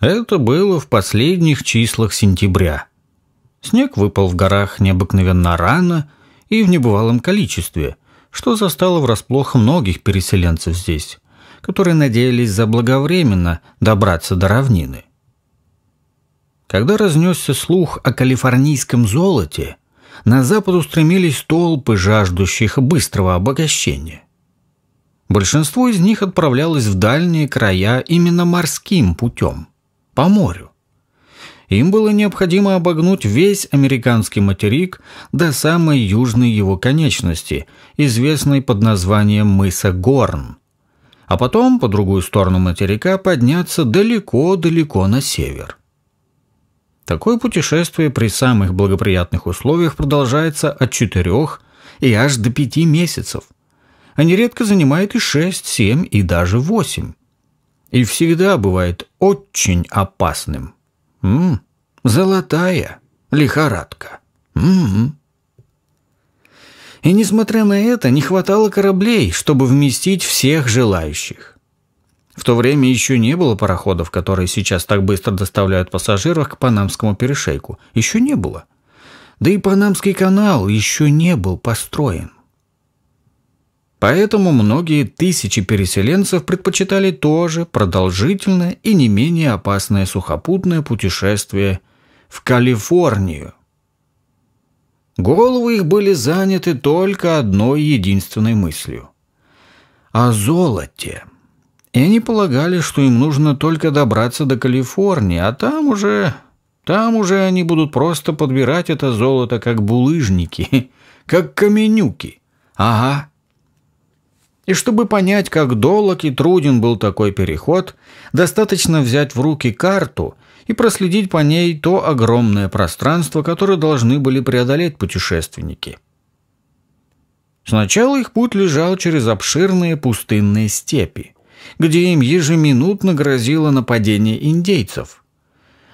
Это было в последних числах сентября. Снег выпал в горах необыкновенно рано и в небывалом количестве, что застало врасплох многих переселенцев здесь, которые надеялись заблаговременно добраться до равнины. Когда разнесся слух о калифорнийском золоте, на запад устремились толпы, жаждущих быстрого обогащения. Большинство из них отправлялось в дальние края именно морским путем – по морю. Им было необходимо обогнуть весь американский материк до самой южной его конечности, известной под названием мыса Горн. А потом по другую сторону материка подняться далеко-далеко на север. Такое путешествие при самых благоприятных условиях продолжается от четырех и аж до пяти месяцев, а нередко занимает и шесть, семь и даже восемь и всегда бывает очень опасным. М м-м, -м, золотая лихорадка. М м-м-м. -м. И несмотря на это, не хватало кораблей, чтобы вместить всех желающих. В то время еще не было пароходов, которые сейчас так быстро доставляют пассажиров к Панамскому перешейку. Еще не было. Да и Панамский канал еще не был построен. Поэтому многие тысячи переселенцев предпочитали тоже продолжительное и не менее опасное сухопутное путешествие в Калифорнию. Головы их были заняты только одной единственной мыслью – о золоте. И они полагали, что им нужно только добраться до Калифорнии, а там уже... Там уже они будут просто подбирать это золото как булыжники, как каменюки. Ага, и чтобы понять, как долг и труден был такой переход, достаточно взять в руки карту и проследить по ней то огромное пространство, которое должны были преодолеть путешественники. Сначала их путь лежал через обширные пустынные степи, где им ежеминутно грозило нападение индейцев.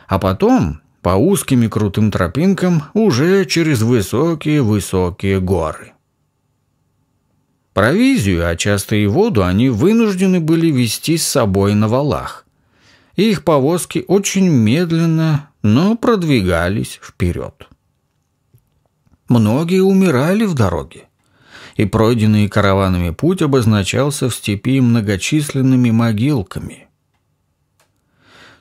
А потом по узким и крутым тропинкам уже через высокие-высокие горы. Провизию, а часто и воду, они вынуждены были вести с собой на валах. Их повозки очень медленно, но продвигались вперед. Многие умирали в дороге, и пройденный караванами путь обозначался в степи многочисленными могилками.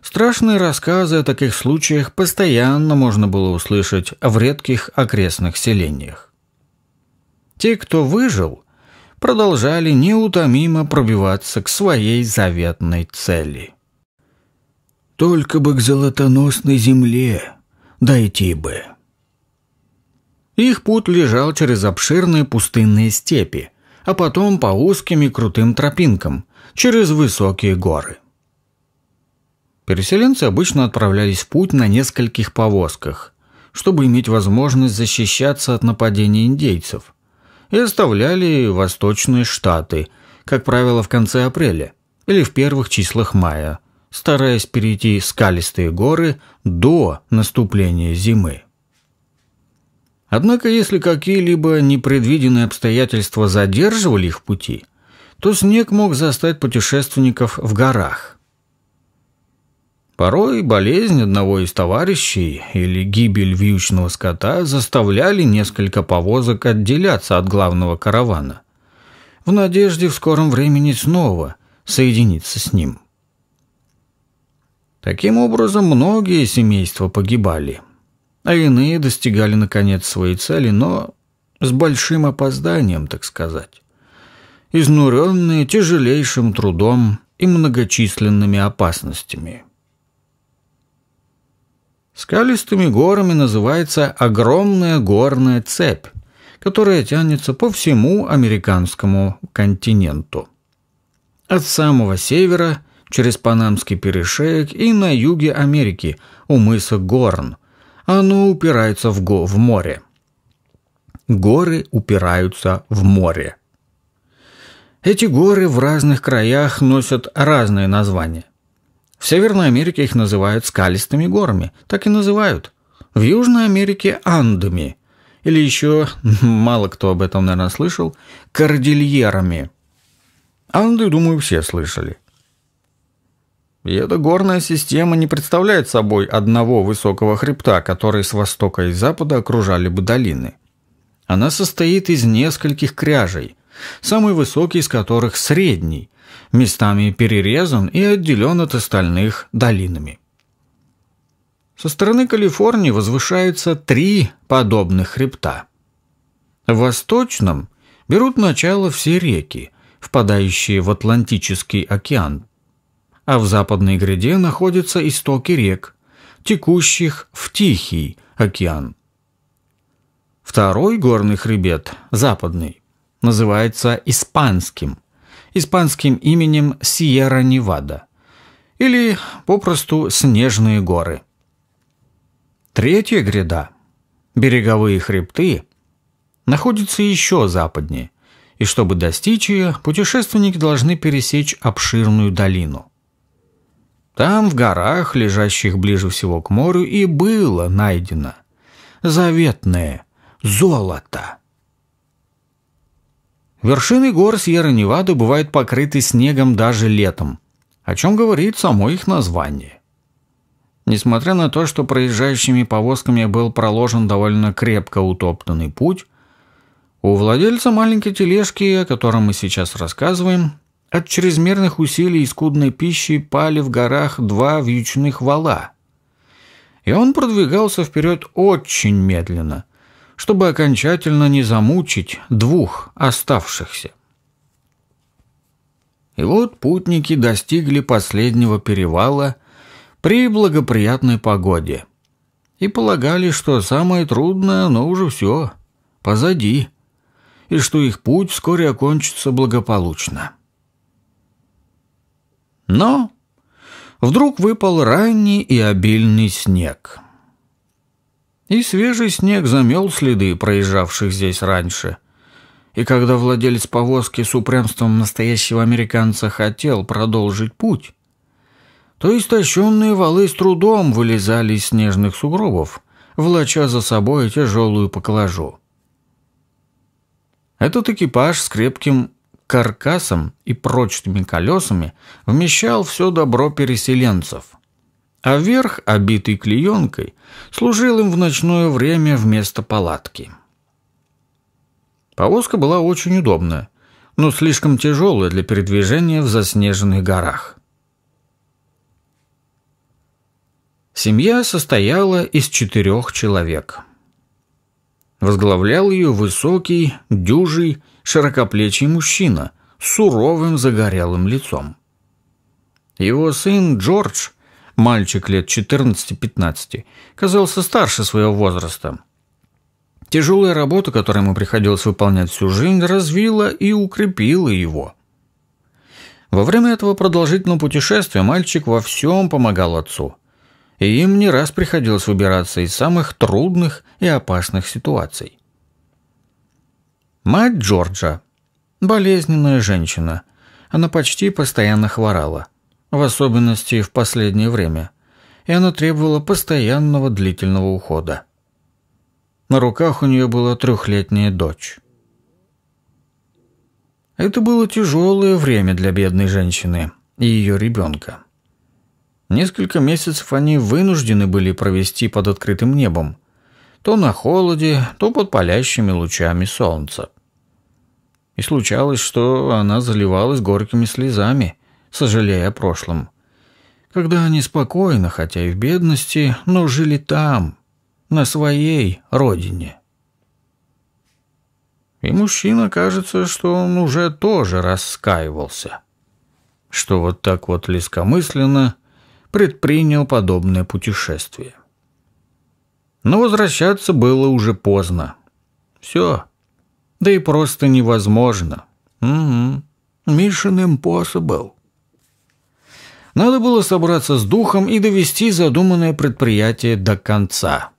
Страшные рассказы о таких случаях постоянно можно было услышать в редких окрестных селениях. Те, кто выжил, продолжали неутомимо пробиваться к своей заветной цели. «Только бы к золотоносной земле дойти бы!» Их путь лежал через обширные пустынные степи, а потом по узким и крутым тропинкам, через высокие горы. Переселенцы обычно отправлялись в путь на нескольких повозках, чтобы иметь возможность защищаться от нападений индейцев, и оставляли восточные штаты, как правило, в конце апреля или в первых числах мая, стараясь перейти скалистые горы до наступления зимы. Однако, если какие-либо непредвиденные обстоятельства задерживали их пути, то снег мог застать путешественников в горах – Порой болезнь одного из товарищей или гибель вьючного скота заставляли несколько повозок отделяться от главного каравана, в надежде в скором времени снова соединиться с ним. Таким образом, многие семейства погибали, а иные достигали наконец своей цели, но с большим опозданием, так сказать, изнуренные тяжелейшим трудом и многочисленными опасностями – Скалистыми горами называется огромная горная цепь, которая тянется по всему американскому континенту. От самого севера через Панамский перешеек и на юге Америки у мыса Горн. Оно упирается в, го в море. Горы упираются в море. Эти горы в разных краях носят разные названия. В Северной Америке их называют скалистыми горами, так и называют. В Южной Америке – андами. Или еще, мало кто об этом, наверное, слышал, кордильерами. Анды, думаю, все слышали. И эта горная система не представляет собой одного высокого хребта, который с востока и запада окружали бы долины. Она состоит из нескольких кряжей, самый высокий из которых средний, местами перерезан и отделен от остальных долинами. Со стороны Калифорнии возвышаются три подобных хребта. В восточном берут начало все реки, впадающие в Атлантический океан, а в западной гряде находятся истоки рек, текущих в Тихий океан. Второй горный хребет, западный, называется Испанским испанским именем Сьерра-Невада или попросту Снежные горы. Третья гряда, береговые хребты, находится еще западнее, и чтобы достичь ее, путешественники должны пересечь обширную долину. Там, в горах, лежащих ближе всего к морю, и было найдено заветное золото. Вершины гор Сьерра-Невады бывают покрыты снегом даже летом, о чем говорит само их название. Несмотря на то, что проезжающими повозками был проложен довольно крепко утоптанный путь, у владельца маленькой тележки, о котором мы сейчас рассказываем, от чрезмерных усилий и скудной пищи пали в горах два вьючных вала. И он продвигался вперед очень медленно, чтобы окончательно не замучить двух оставшихся. И вот путники достигли последнего перевала при благоприятной погоде и полагали, что самое трудное, но уже все, позади, и что их путь вскоре окончится благополучно. Но вдруг выпал ранний и обильный снег — и свежий снег замел следы проезжавших здесь раньше. И когда владелец повозки с упрямством настоящего американца хотел продолжить путь, то истощенные валы с трудом вылезали из снежных сугробов, влача за собой тяжелую поклажу. Этот экипаж с крепким каркасом и прочными колесами вмещал все добро переселенцев – а верх, обитый клеенкой, служил им в ночное время вместо палатки. Повозка была очень удобная, но слишком тяжелая для передвижения в заснеженных горах. Семья состояла из четырех человек. Возглавлял ее высокий, дюжий, широкоплечий мужчина с суровым загорелым лицом. Его сын Джордж – мальчик лет 14-15, казался старше своего возраста. Тяжелая работа, которую ему приходилось выполнять всю жизнь, развила и укрепила его. Во время этого продолжительного путешествия мальчик во всем помогал отцу. И им не раз приходилось выбираться из самых трудных и опасных ситуаций. Мать Джорджа – болезненная женщина. Она почти постоянно хворала – в особенности в последнее время, и она требовала постоянного длительного ухода. На руках у нее была трехлетняя дочь. Это было тяжелое время для бедной женщины и ее ребенка. Несколько месяцев они вынуждены были провести под открытым небом, то на холоде, то под палящими лучами солнца. И случалось, что она заливалась горькими слезами – сожалея о прошлом. Когда они спокойно, хотя и в бедности, но жили там, на своей родине. И мужчина, кажется, что он уже тоже раскаивался, что вот так вот легкомысленно предпринял подобное путешествие. Но возвращаться было уже поздно. Все. Да и просто невозможно. Угу. Mission impossible. Надо было собраться с духом и довести задуманное предприятие до конца.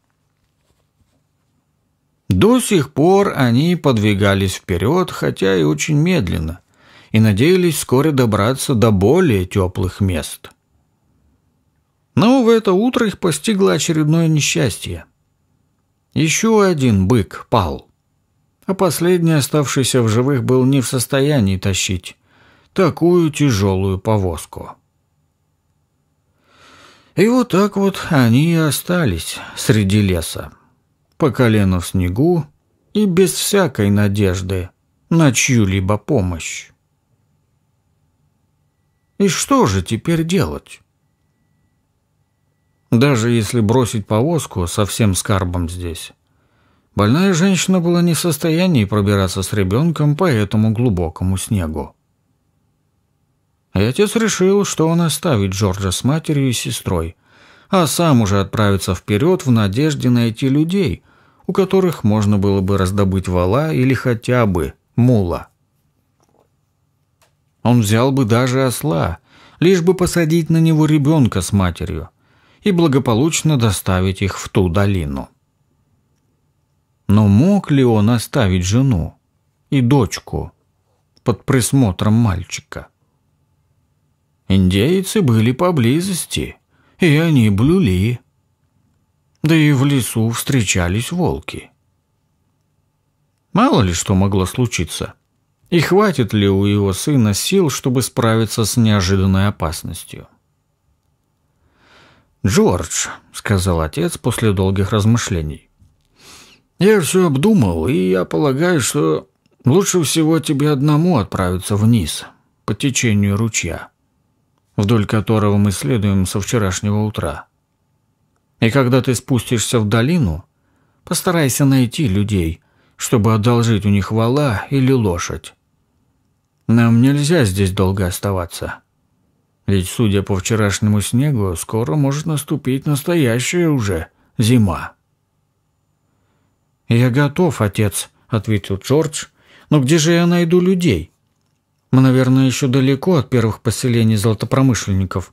До сих пор они подвигались вперед, хотя и очень медленно, и надеялись вскоре добраться до более теплых мест. Но в это утро их постигло очередное несчастье. Еще один бык пал, а последний, оставшийся в живых, был не в состоянии тащить такую тяжелую повозку. И вот так вот они и остались среди леса, по колено в снегу и без всякой надежды на чью-либо помощь. И что же теперь делать? Даже если бросить повозку со всем скарбом здесь. Больная женщина была не в состоянии пробираться с ребенком по этому глубокому снегу. И отец решил, что он оставит Джорджа с матерью и сестрой, а сам уже отправится вперед в надежде найти людей, у которых можно было бы раздобыть вала или хотя бы мула. Он взял бы даже осла, лишь бы посадить на него ребенка с матерью и благополучно доставить их в ту долину. Но мог ли он оставить жену и дочку под присмотром мальчика? Индейцы были поблизости, и они блюли. Да и в лесу встречались волки. Мало ли что могло случиться. И хватит ли у его сына сил, чтобы справиться с неожиданной опасностью? «Джордж», — сказал отец после долгих размышлений, — «я все обдумал, и я полагаю, что лучше всего тебе одному отправиться вниз, по течению ручья вдоль которого мы следуем со вчерашнего утра. И когда ты спустишься в долину, постарайся найти людей, чтобы одолжить у них вала или лошадь. Нам нельзя здесь долго оставаться. Ведь, судя по вчерашнему снегу, скоро может наступить настоящая уже зима. «Я готов, отец», — ответил Джордж. «Но где же я найду людей? Мы, наверное, еще далеко от первых поселений золотопромышленников.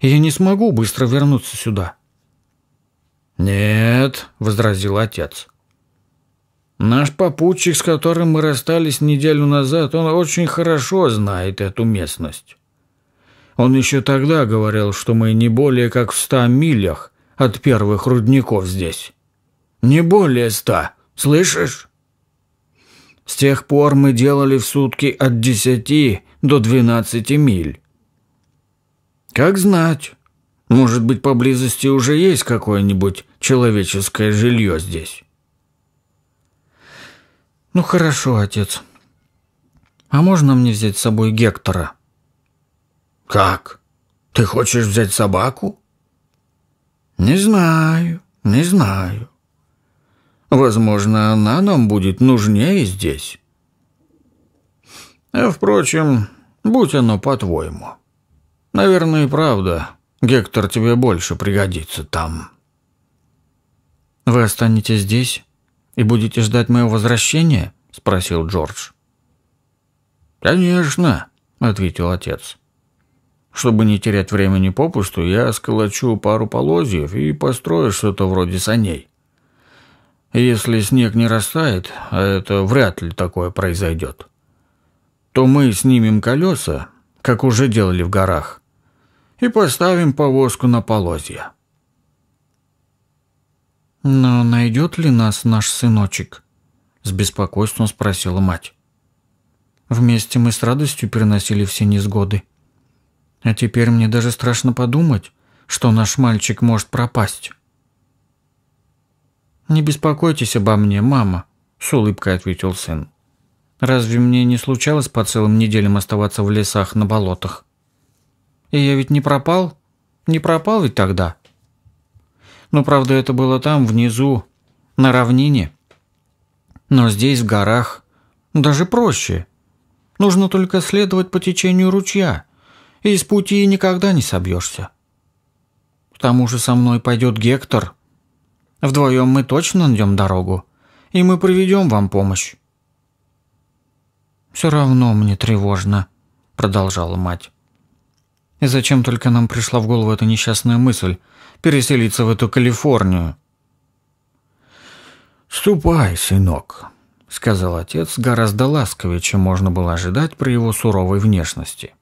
я не смогу быстро вернуться сюда». «Нет», — возразил отец. «Наш попутчик, с которым мы расстались неделю назад, он очень хорошо знает эту местность. Он еще тогда говорил, что мы не более как в ста милях от первых рудников здесь. Не более ста, слышишь?» С тех пор мы делали в сутки от 10 до 12 миль. Как знать. Может быть, поблизости уже есть какое-нибудь человеческое жилье здесь. Ну хорошо, отец. А можно мне взять с собой Гектора? Как? Ты хочешь взять собаку? Не знаю, не знаю. Возможно, она нам будет нужнее здесь. А, впрочем, будь оно по-твоему. Наверное, и правда, Гектор тебе больше пригодится там. Вы останетесь здесь и будете ждать моего возвращения? спросил Джордж. Конечно, ответил отец. Чтобы не терять времени попусту, я сколочу пару полозьев и построю что-то вроде саней. Если снег не растает, а это вряд ли такое произойдет, то мы снимем колеса, как уже делали в горах, и поставим повозку на полозья. «Но найдет ли нас наш сыночек?» – с беспокойством спросила мать. «Вместе мы с радостью переносили все несгоды. А теперь мне даже страшно подумать, что наш мальчик может пропасть». «Не беспокойтесь обо мне, мама», – с улыбкой ответил сын. «Разве мне не случалось по целым неделям оставаться в лесах на болотах? И я ведь не пропал? Не пропал ведь тогда?» «Ну, правда, это было там, внизу, на равнине. Но здесь, в горах, даже проще. Нужно только следовать по течению ручья, и с пути никогда не собьешься. К тому же со мной пойдет Гектор, Вдвоем мы точно найдем дорогу, и мы приведем вам помощь». «Все равно мне тревожно», – продолжала мать. «И зачем только нам пришла в голову эта несчастная мысль – переселиться в эту Калифорнию?» «Ступай, сынок», – сказал отец гораздо ласковее, чем можно было ожидать при его суровой внешности.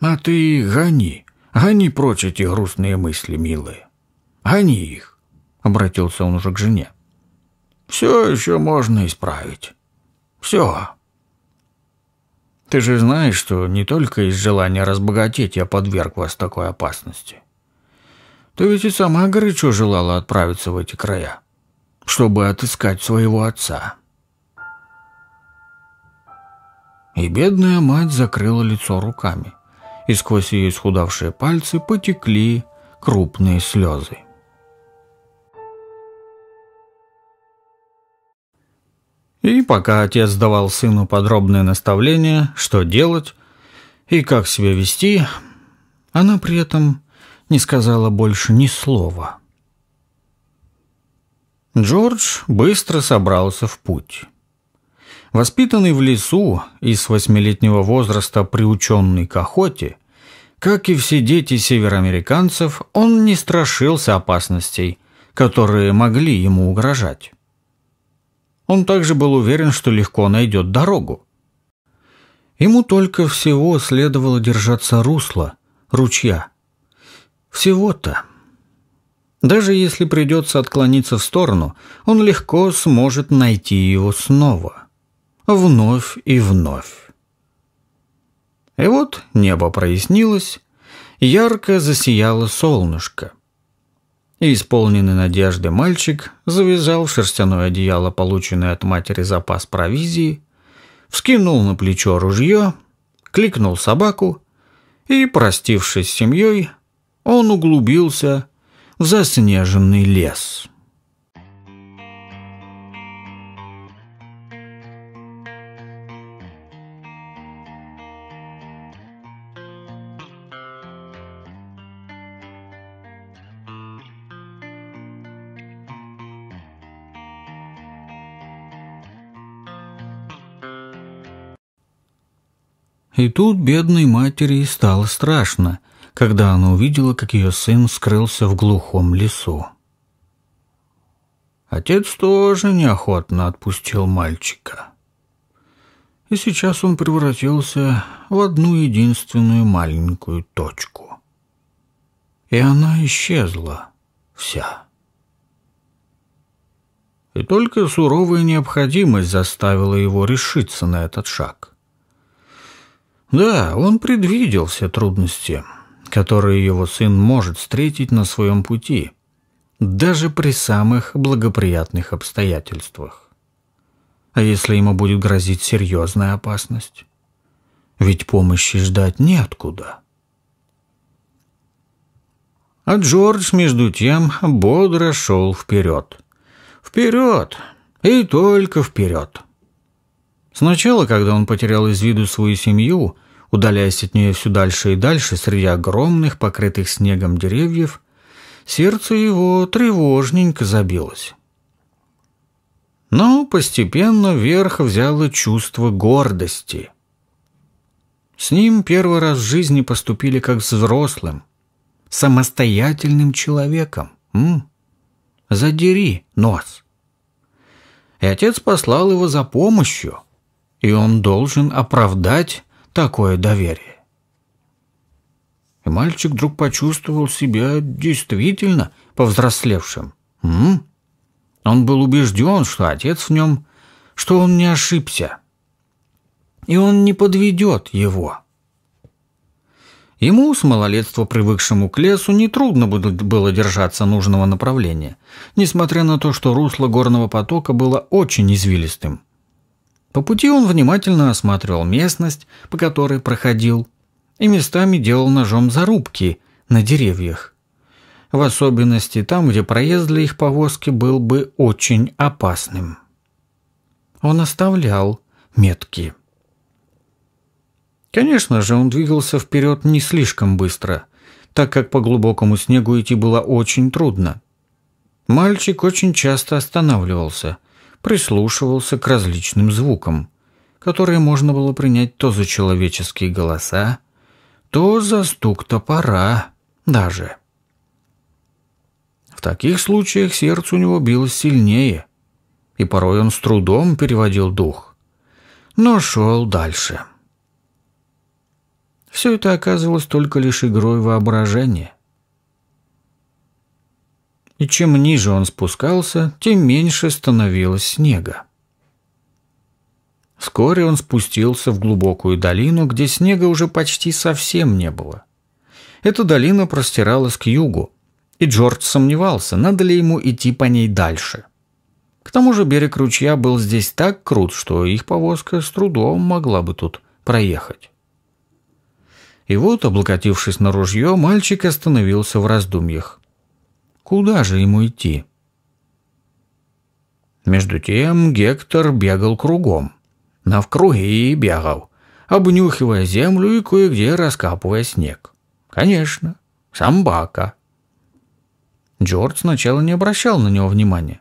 «А ты гони, гони прочь эти грустные мысли, милые. Гони их обратился он уже к жене. «Все еще можно исправить. Все». «Ты же знаешь, что не только из желания разбогатеть я подверг вас такой опасности. Ты ведь и сама горячо желала отправиться в эти края, чтобы отыскать своего отца». И бедная мать закрыла лицо руками, и сквозь ее исхудавшие пальцы потекли крупные слезы. И пока отец давал сыну подробные наставления, что делать и как себя вести, она при этом не сказала больше ни слова. Джордж быстро собрался в путь. Воспитанный в лесу и с восьмилетнего возраста приученный к охоте, как и все дети североамериканцев, он не страшился опасностей, которые могли ему угрожать. Он также был уверен, что легко найдет дорогу. Ему только всего следовало держаться русла, ручья. Всего-то. Даже если придется отклониться в сторону, он легко сможет найти его снова. Вновь и вновь. И вот небо прояснилось, ярко засияло солнышко и исполненный надежды мальчик завязал в шерстяное одеяло, полученное от матери запас провизии, вскинул на плечо ружье, кликнул собаку и, простившись с семьей, он углубился в заснеженный лес». И тут бедной матери стало страшно, когда она увидела, как ее сын скрылся в глухом лесу. Отец тоже неохотно отпустил мальчика. И сейчас он превратился в одну единственную маленькую точку. И она исчезла вся. И только суровая необходимость заставила его решиться на этот шаг. Да, он предвидел все трудности, которые его сын может встретить на своем пути, даже при самых благоприятных обстоятельствах. А если ему будет грозить серьезная опасность? Ведь помощи ждать неоткуда. А Джордж, между тем, бодро шел вперед. Вперед! И только вперед! Сначала, когда он потерял из виду свою семью, удаляясь от нее все дальше и дальше среди огромных, покрытых снегом деревьев, сердце его тревожненько забилось. Но постепенно вверх взяло чувство гордости. С ним первый раз в жизни поступили как с взрослым, самостоятельным человеком. М? Задери нос. И отец послал его за помощью – и он должен оправдать такое доверие. И мальчик вдруг почувствовал себя действительно повзрослевшим. М? Он был убежден, что отец в нем, что он не ошибся. И он не подведет его. Ему, с малолетства привыкшему к лесу, нетрудно было держаться нужного направления, несмотря на то, что русло горного потока было очень извилистым – по пути он внимательно осматривал местность, по которой проходил, и местами делал ножом зарубки на деревьях. В особенности там, где проезд для их повозки был бы очень опасным. Он оставлял метки. Конечно же, он двигался вперед не слишком быстро, так как по глубокому снегу идти было очень трудно. Мальчик очень часто останавливался – прислушивался к различным звукам, которые можно было принять то за человеческие голоса, то за стук топора даже. В таких случаях сердце у него билось сильнее, и порой он с трудом переводил дух, но шел дальше. Все это оказывалось только лишь игрой воображения и чем ниже он спускался, тем меньше становилось снега. Вскоре он спустился в глубокую долину, где снега уже почти совсем не было. Эта долина простиралась к югу, и Джордж сомневался, надо ли ему идти по ней дальше. К тому же берег ручья был здесь так крут, что их повозка с трудом могла бы тут проехать. И вот, облокотившись на ружье, мальчик остановился в раздумьях. Куда же ему идти? Между тем Гектор бегал кругом. На вкруги и бегал, обнюхивая землю и кое-где раскапывая снег. Конечно, самбака. Джордж сначала не обращал на него внимания.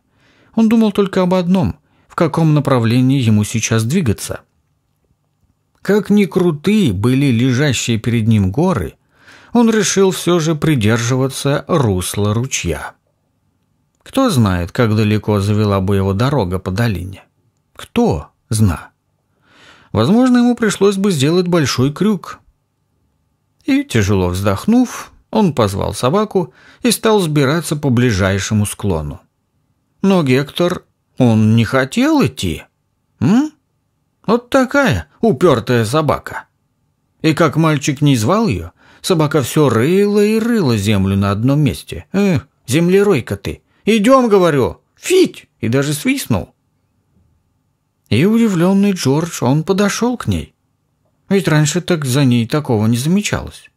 Он думал только об одном – в каком направлении ему сейчас двигаться. Как ни крутые были лежащие перед ним горы, он решил все же придерживаться русла ручья. Кто знает, как далеко завела бы его дорога по долине? Кто зна? Возможно, ему пришлось бы сделать большой крюк. И, тяжело вздохнув, он позвал собаку и стал сбираться по ближайшему склону. Но Гектор, он не хотел идти. М? Вот такая упертая собака. И как мальчик не звал ее, Собака все рыла и рыла землю на одном месте. Эх, землеройка ты. Идем, говорю. Фить! И даже свистнул. И удивленный Джордж, он подошел к ней. Ведь раньше так за ней такого не замечалось.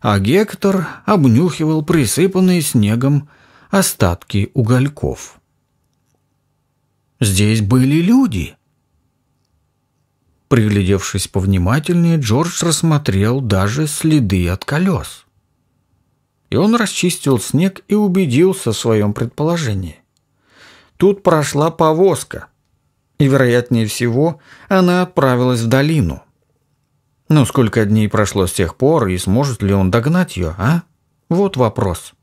А Гектор обнюхивал присыпанные снегом остатки угольков. Здесь были люди. Приглядевшись повнимательнее, Джордж рассмотрел даже следы от колес. И он расчистил снег и убедился в своем предположении. Тут прошла повозка, и, вероятнее всего, она отправилась в долину. Но сколько дней прошло с тех пор, и сможет ли он догнать ее, а? Вот вопрос.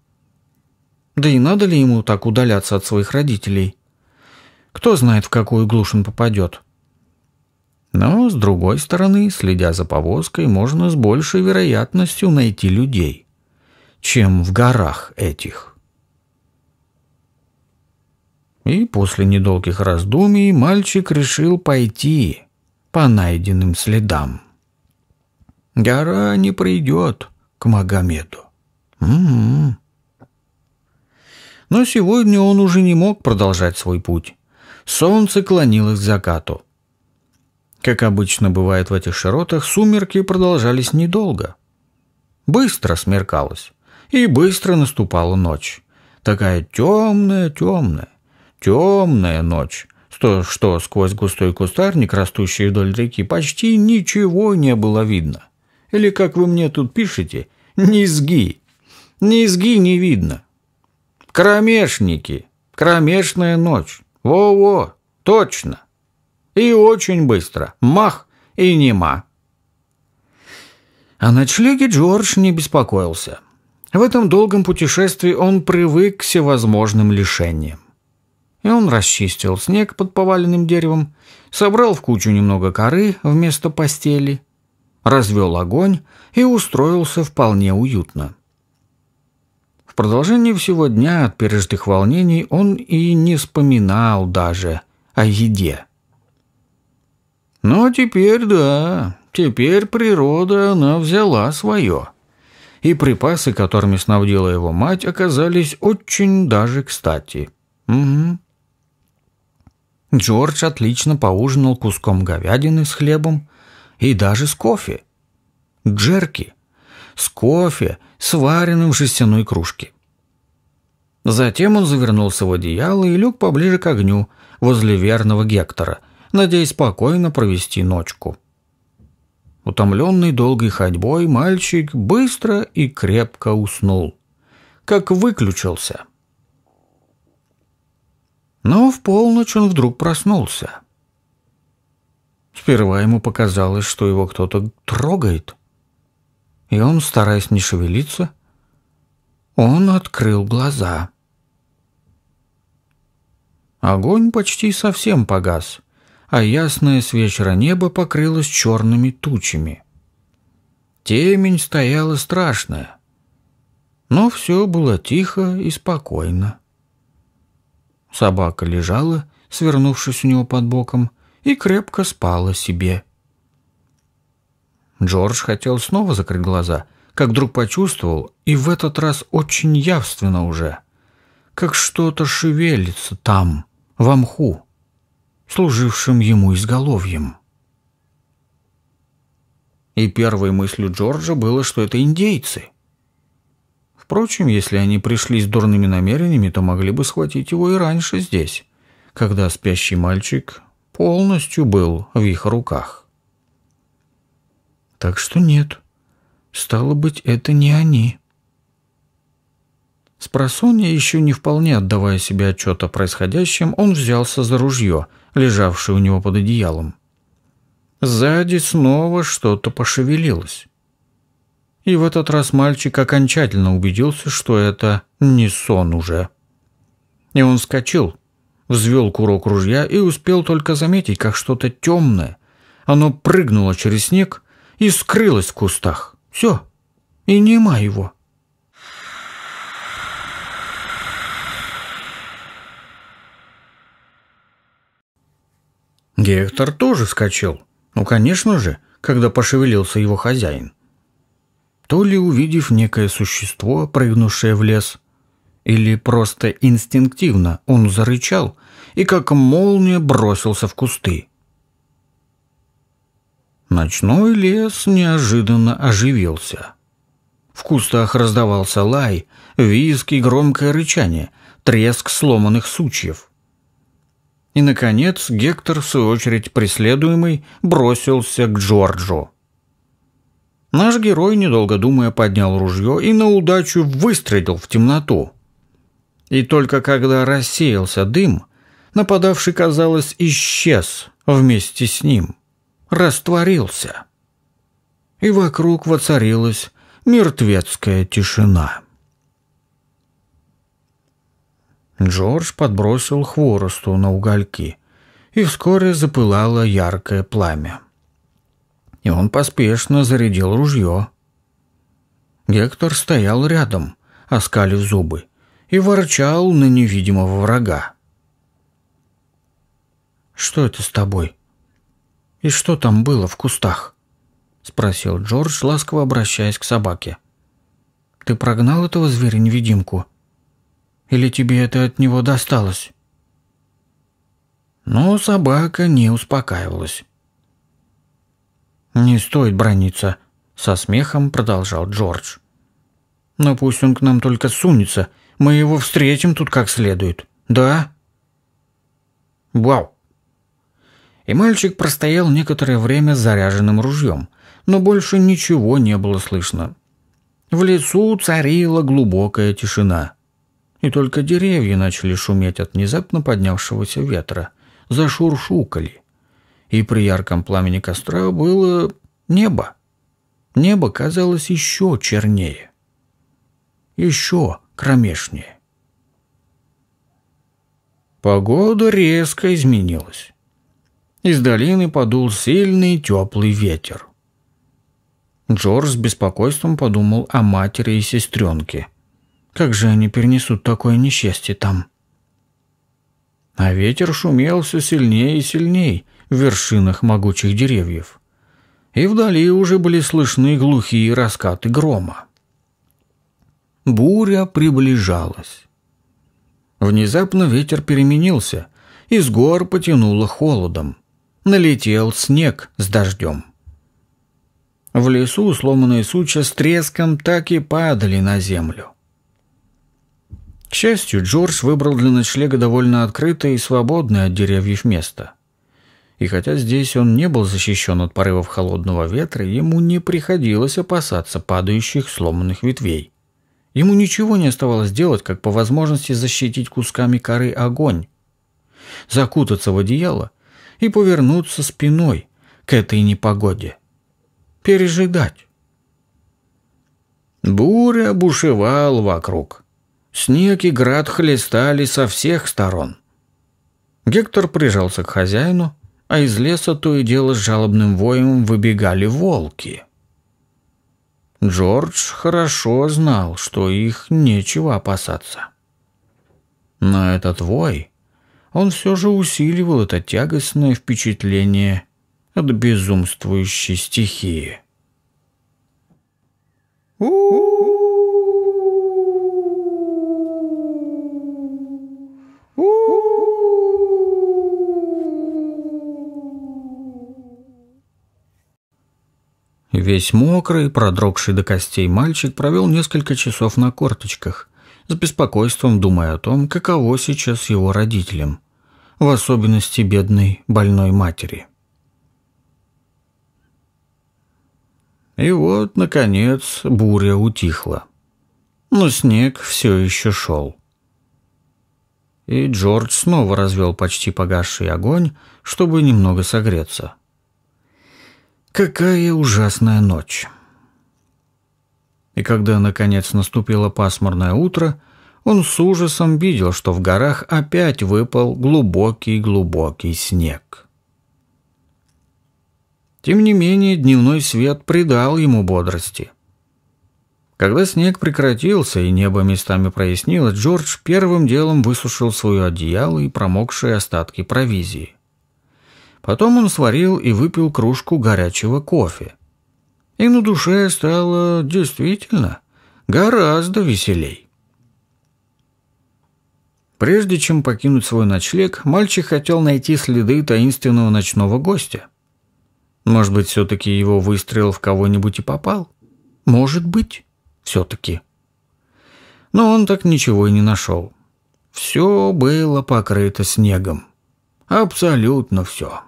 Да и надо ли ему так удаляться от своих родителей? Кто знает, в какую глушь он попадет? Но, с другой стороны, следя за повозкой, можно с большей вероятностью найти людей, чем в горах этих. И после недолгих раздумий мальчик решил пойти по найденным следам. Гора не придет к Магомеду. Угу. «М-м-м». Но сегодня он уже не мог продолжать свой путь. Солнце клонилось к закату. Как обычно бывает в этих широтах, сумерки продолжались недолго. Быстро смеркалось, и быстро наступала ночь. Такая темная-темная, темная ночь, что что сквозь густой кустарник, растущий вдоль реки, почти ничего не было видно. Или, как вы мне тут пишете, низги. Низги не видно. Кромешники. Кромешная ночь. Во-во, точно. И очень быстро. Мах и нема. О ночлеге Джордж не беспокоился. В этом долгом путешествии он привык к всевозможным лишениям. И он расчистил снег под поваленным деревом, собрал в кучу немного коры вместо постели, развел огонь и устроился вполне уютно. В продолжении всего дня от пережитых волнений он и не вспоминал даже о еде – но ну, теперь да, теперь природа, она взяла свое. И припасы, которыми снабдила его мать, оказались очень даже кстати. Угу. Джордж отлично поужинал куском говядины с хлебом и даже с кофе. Джерки. С кофе, сваренным в жестяной кружке. Затем он завернулся в одеяло и лег поближе к огню, возле верного Гектора, надеясь спокойно провести ночку. Утомленный долгой ходьбой, мальчик быстро и крепко уснул. Как выключился. Но в полночь он вдруг проснулся. Сперва ему показалось, что его кто-то трогает. И он, стараясь не шевелиться, он открыл глаза. Огонь почти совсем погас а ясное с вечера небо покрылось черными тучами. Темень стояла страшная, но все было тихо и спокойно. Собака лежала, свернувшись у него под боком, и крепко спала себе. Джордж хотел снова закрыть глаза, как вдруг почувствовал, и в этот раз очень явственно уже, как что-то шевелится там, в мху служившим ему изголовьем. И первой мыслью Джорджа было, что это индейцы. Впрочем, если они пришли с дурными намерениями, то могли бы схватить его и раньше здесь, когда спящий мальчик полностью был в их руках. Так что нет, стало быть, это не они. Спросонья, еще не вполне отдавая себе отчет о происходящем, он взялся за ружье — лежавший у него под одеялом. Сзади снова что-то пошевелилось. И в этот раз мальчик окончательно убедился, что это не сон уже. И он вскочил, взвел курок ружья и успел только заметить, как что-то темное. Оно прыгнуло через снег и скрылось в кустах. Все, и нема его. Гектор тоже вскочил. Ну, конечно же, когда пошевелился его хозяин. То ли увидев некое существо, прыгнувшее в лес, или просто инстинктивно он зарычал и как молния бросился в кусты. Ночной лес неожиданно оживился. В кустах раздавался лай, визг и громкое рычание, треск сломанных сучьев – и, наконец, Гектор, в свою очередь преследуемый, бросился к Джорджу. Наш герой, недолго думая, поднял ружье и на удачу выстрелил в темноту. И только когда рассеялся дым, нападавший, казалось, исчез вместе с ним, растворился. И вокруг воцарилась мертвецкая тишина. Джордж подбросил хворосту на угольки, и вскоре запылало яркое пламя. И он поспешно зарядил ружье. Гектор стоял рядом, оскалив зубы, и ворчал на невидимого врага. «Что это с тобой? И что там было в кустах?» — спросил Джордж, ласково обращаясь к собаке. «Ты прогнал этого зверя-невидимку?» — или тебе это от него досталось?» Но собака не успокаивалась. «Не стоит брониться», — со смехом продолжал Джордж. «Но пусть он к нам только сунется, мы его встретим тут как следует, да?» «Вау!» И мальчик простоял некоторое время с заряженным ружьем, но больше ничего не было слышно. В лесу царила глубокая тишина. И только деревья начали шуметь от внезапно поднявшегося ветра, зашуршукали. И при ярком пламени костра было небо. Небо казалось еще чернее, еще кромешнее. Погода резко изменилась. Из долины подул сильный теплый ветер. Джордж с беспокойством подумал о матери и сестренке – как же они перенесут такое несчастье там? А ветер шумел все сильнее и сильнее в вершинах могучих деревьев. И вдали уже были слышны глухие раскаты грома. Буря приближалась. Внезапно ветер переменился, из гор потянуло холодом. Налетел снег с дождем. В лесу сломанные сучья с треском так и падали на землю. К счастью, Джордж выбрал для ночлега довольно открытое и свободное от деревьев место. И хотя здесь он не был защищен от порывов холодного ветра, ему не приходилось опасаться падающих сломанных ветвей. Ему ничего не оставалось делать, как по возможности защитить кусками коры огонь, закутаться в одеяло и повернуться спиной к этой непогоде. Пережидать. Буря бушевала вокруг. Снег и град хлестали со всех сторон. Гектор прижался к хозяину, а из леса то и дело с жалобным воем выбегали волки. Джордж хорошо знал, что их нечего опасаться. Но этот вой, он все же усиливал это тягостное впечатление от безумствующей стихии. У-у-у! Весь мокрый, продрогший до костей мальчик провел несколько часов на корточках, с беспокойством думая о том, каково сейчас его родителям, в особенности бедной больной матери. И вот, наконец, буря утихла. Но снег все еще шел и Джордж снова развел почти погасший огонь, чтобы немного согреться. Какая ужасная ночь! И когда, наконец, наступило пасмурное утро, он с ужасом видел, что в горах опять выпал глубокий-глубокий снег. Тем не менее, дневной свет придал ему бодрости. Когда снег прекратился и небо местами прояснилось, Джордж первым делом высушил свое одеяло и промокшие остатки провизии. Потом он сварил и выпил кружку горячего кофе. И на душе стало действительно гораздо веселей. Прежде чем покинуть свой ночлег, мальчик хотел найти следы таинственного ночного гостя. Может быть, все-таки его выстрел в кого-нибудь и попал? Может быть все-таки. Но он так ничего и не нашел. Все было покрыто снегом. Абсолютно все.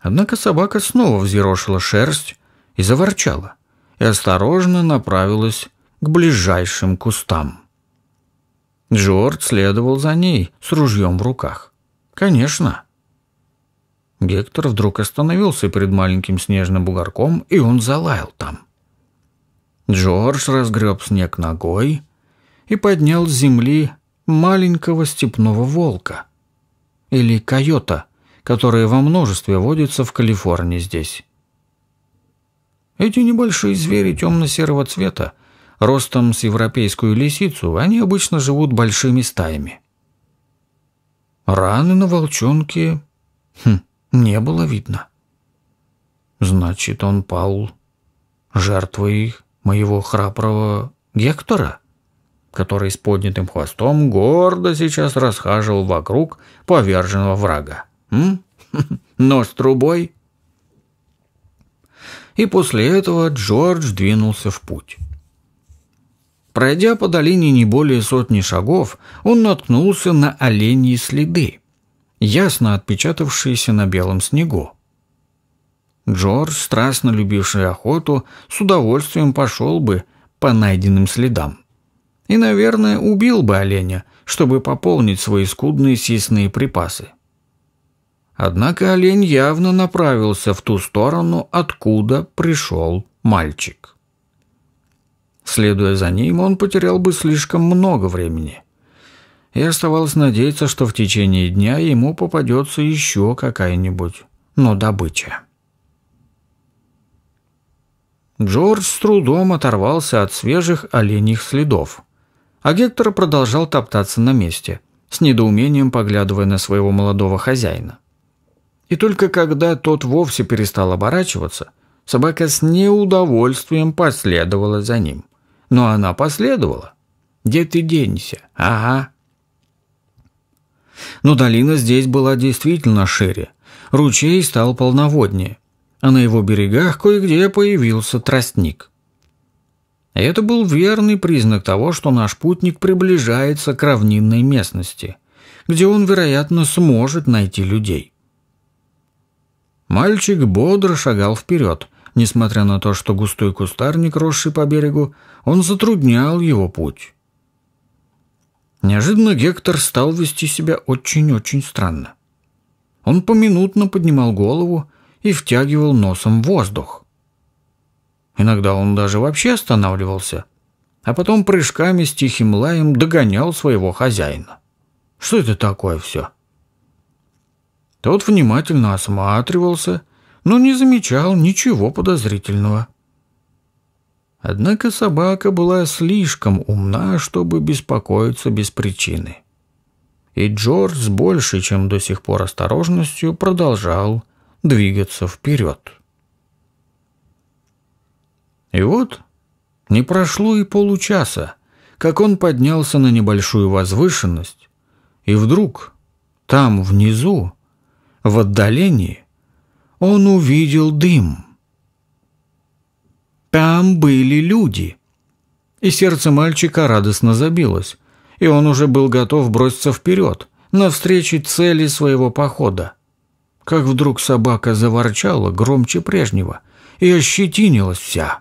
Однако собака снова взъерошила шерсть и заворчала, и осторожно направилась к ближайшим кустам. Джорд следовал за ней с ружьем в руках. «Конечно». Гектор вдруг остановился перед маленьким снежным бугорком, и он залаял там – Джордж разгреб снег ногой и поднял с земли маленького степного волка или койота, которые во множестве водятся в Калифорнии здесь. Эти небольшие звери темно-серого цвета, ростом с европейскую лисицу, они обычно живут большими стаями. Раны на волчонке хм, не было видно. Значит, он пал жертвой их моего храброго Гектора, который с поднятым хвостом гордо сейчас расхаживал вокруг поверженного врага. М? Нож трубой? И после этого Джордж двинулся в путь. Пройдя по долине не более сотни шагов, он наткнулся на оленьи следы, ясно отпечатавшиеся на белом снегу. Джордж, страстно любивший охоту, с удовольствием пошел бы по найденным следам. И, наверное, убил бы оленя, чтобы пополнить свои скудные съестные припасы. Однако олень явно направился в ту сторону, откуда пришел мальчик. Следуя за ним, он потерял бы слишком много времени. И оставалось надеяться, что в течение дня ему попадется еще какая-нибудь, но добыча. Джордж с трудом оторвался от свежих оленьих следов. А Гектор продолжал топтаться на месте, с недоумением поглядывая на своего молодого хозяина. И только когда тот вовсе перестал оборачиваться, собака с неудовольствием последовала за ним. Но она последовала. «Где ты денься? Ага». Но долина здесь была действительно шире. Ручей стал полноводнее а на его берегах кое-где появился тростник. Это был верный признак того, что наш путник приближается к равнинной местности, где он, вероятно, сможет найти людей. Мальчик бодро шагал вперед. Несмотря на то, что густой кустарник, росший по берегу, он затруднял его путь. Неожиданно Гектор стал вести себя очень-очень странно. Он поминутно поднимал голову, и втягивал носом воздух. Иногда он даже вообще останавливался, а потом прыжками с тихим лаем догонял своего хозяина. Что это такое все? Тот внимательно осматривался, но не замечал ничего подозрительного. Однако собака была слишком умна, чтобы беспокоиться без причины. И Джордж с большей, чем до сих пор осторожностью, продолжал двигаться вперед. И вот не прошло и получаса, как он поднялся на небольшую возвышенность, и вдруг там внизу, в отдалении, он увидел дым. Там были люди. И сердце мальчика радостно забилось, и он уже был готов броситься вперед, навстречу цели своего похода. Как вдруг собака заворчала громче прежнего и ощетинилась вся.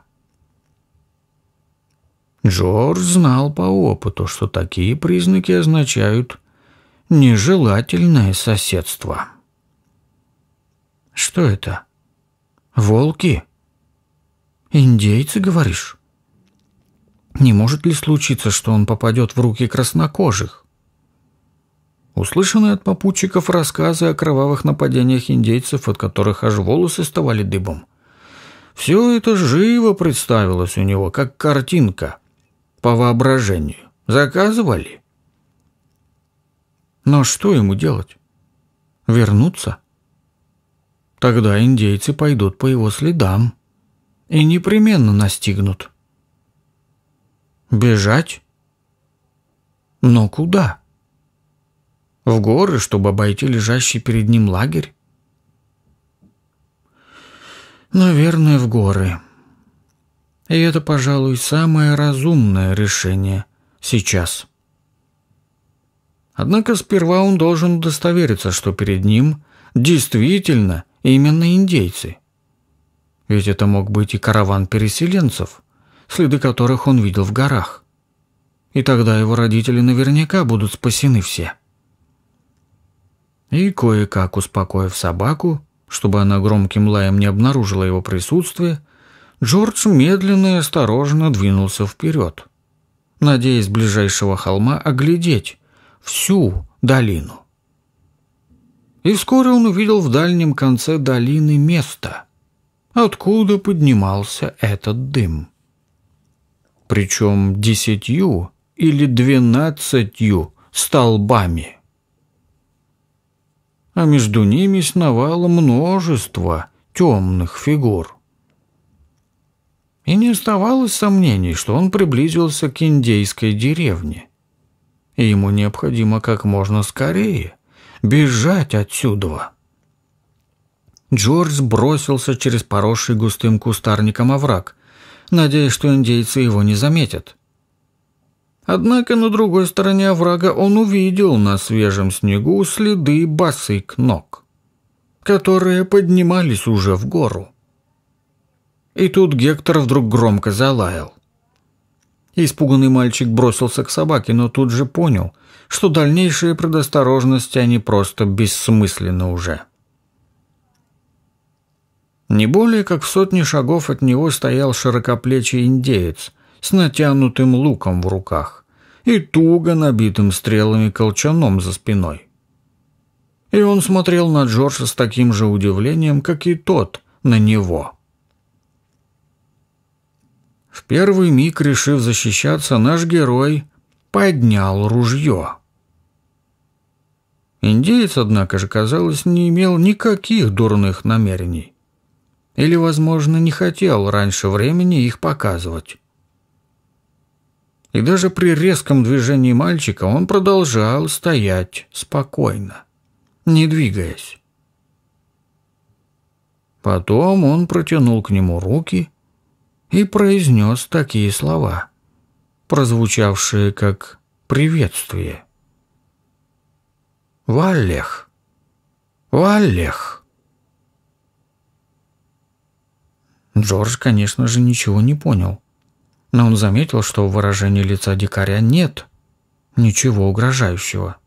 Джордж знал по опыту, что такие признаки означают нежелательное соседство. «Что это? Волки? Индейцы, говоришь?» Не может ли случиться, что он попадет в руки краснокожих? Услышанные от попутчиков рассказы о кровавых нападениях индейцев, от которых аж волосы вставали дыбом. Все это живо представилось у него, как картинка, по воображению. Заказывали? Но что ему делать? Вернуться? Тогда индейцы пойдут по его следам и непременно настигнут. Бежать? Но куда? — в горы, чтобы обойти лежащий перед ним лагерь? Наверное, в горы. И это, пожалуй, самое разумное решение сейчас. Однако сперва он должен удостовериться, что перед ним действительно именно индейцы. Ведь это мог быть и караван переселенцев, следы которых он видел в горах. И тогда его родители наверняка будут спасены все и, кое-как успокоив собаку, чтобы она громким лаем не обнаружила его присутствие, Джордж медленно и осторожно двинулся вперед, надеясь ближайшего холма оглядеть всю долину. И вскоре он увидел в дальнем конце долины место, откуда поднимался этот дым. Причем десятью или двенадцатью столбами – а между ними сновало множество темных фигур. И не оставалось сомнений, что он приблизился к индейской деревне. И ему необходимо как можно скорее бежать отсюда. Джордж бросился через поросший густым кустарником овраг, надеясь, что индейцы его не заметят. Однако на другой стороне оврага он увидел на свежем снегу следы босых ног, которые поднимались уже в гору. И тут Гектор вдруг громко залаял. Испуганный мальчик бросился к собаке, но тут же понял, что дальнейшие предосторожности они а просто бессмысленны уже. Не более как в сотне шагов от него стоял широкоплечий индеец с натянутым луком в руках и туго набитым стрелами колчаном за спиной. И он смотрел на Джорджа с таким же удивлением, как и тот на него. В первый миг, решив защищаться, наш герой поднял ружье. Индеец, однако же, казалось, не имел никаких дурных намерений. Или, возможно, не хотел раньше времени их показывать. И даже при резком движении мальчика он продолжал стоять спокойно, не двигаясь. Потом он протянул к нему руки и произнес такие слова, прозвучавшие как приветствие. «Валлех! Валлех!» Джордж, конечно же, ничего не понял но он заметил, что в выражении лица дикаря нет ничего угрожающего.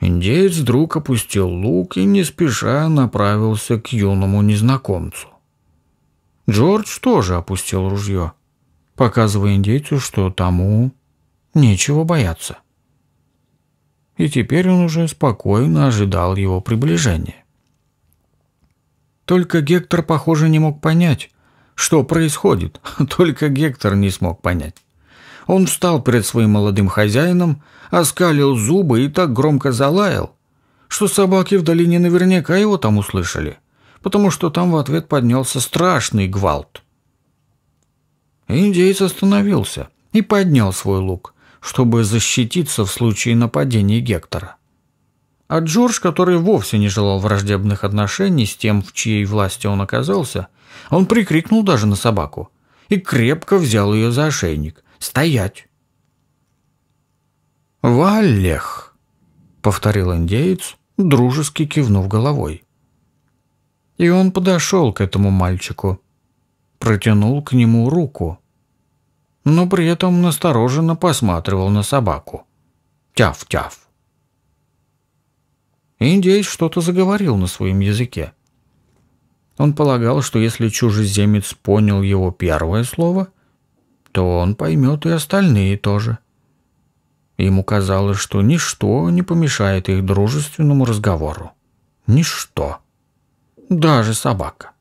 Индеец вдруг опустил лук и не спеша направился к юному незнакомцу. Джордж тоже опустил ружье, показывая индейцу, что тому нечего бояться. И теперь он уже спокойно ожидал его приближения. Только Гектор, похоже, не мог понять, что происходит, только Гектор не смог понять. Он встал перед своим молодым хозяином, оскалил зубы и так громко залаял, что собаки в долине наверняка его там услышали, потому что там в ответ поднялся страшный гвалт. Индеец остановился и поднял свой лук, чтобы защититься в случае нападения Гектора. А Джордж, который вовсе не желал враждебных отношений с тем, в чьей власти он оказался, — он прикрикнул даже на собаку и крепко взял ее за ошейник. «Стоять!» «Валлех!» — повторил индеец, дружески кивнув головой. И он подошел к этому мальчику, протянул к нему руку, но при этом настороженно посматривал на собаку. «Тяв-тяв!» Индеец что-то заговорил на своем языке. Он полагал, что если чужеземец понял его первое слово, то он поймет и остальные тоже. Ему казалось, что ничто не помешает их дружественному разговору. Ничто. Даже собака.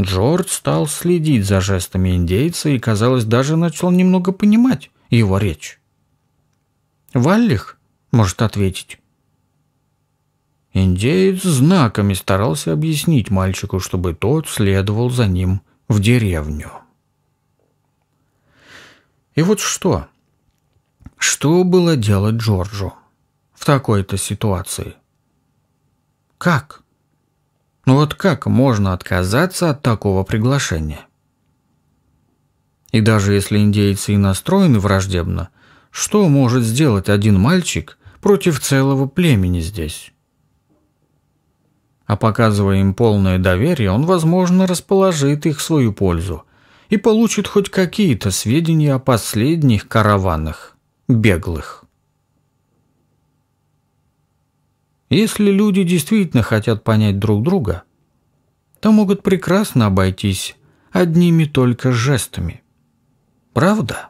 Джорд стал следить за жестами индейца и, казалось, даже начал немного понимать его речь. «Валлих?» — может ответить. Индеец знаками старался объяснить мальчику, чтобы тот следовал за ним в деревню. И вот что. Что было делать Джорджу в такой-то ситуации? Как? Ну вот как можно отказаться от такого приглашения? И даже если индейцы и настроены враждебно, что может сделать один мальчик против целого племени здесь? А показывая им полное доверие, он, возможно, расположит их в свою пользу и получит хоть какие-то сведения о последних караванах, беглых. Если люди действительно хотят понять друг друга, то могут прекрасно обойтись одними только жестами. Правда?